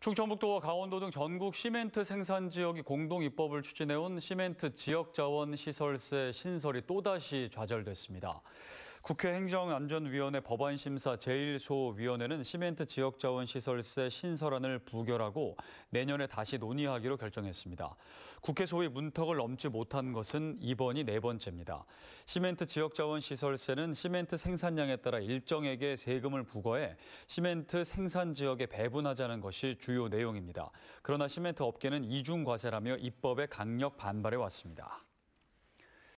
충청북도와 강원도 등 전국 시멘트 생산 지역이 공동 입법을 추진해온 시멘트 지역자원 시설세 신설이 또다시 좌절됐습니다. 국회 행정안전위원회 법안심사 제1소위원회는 시멘트 지역자원시설세 신설안을 부결하고 내년에 다시 논의하기로 결정했습니다. 국회 소위 문턱을 넘지 못한 것은 이번이 네 번째입니다. 시멘트 지역자원시설세는 시멘트 생산량에 따라 일정액의 세금을 부과해 시멘트 생산 지역에 배분하자는 것이 주요 내용입니다. 그러나 시멘트 업계는 이중과세라며 입법에 강력 반발해 왔습니다.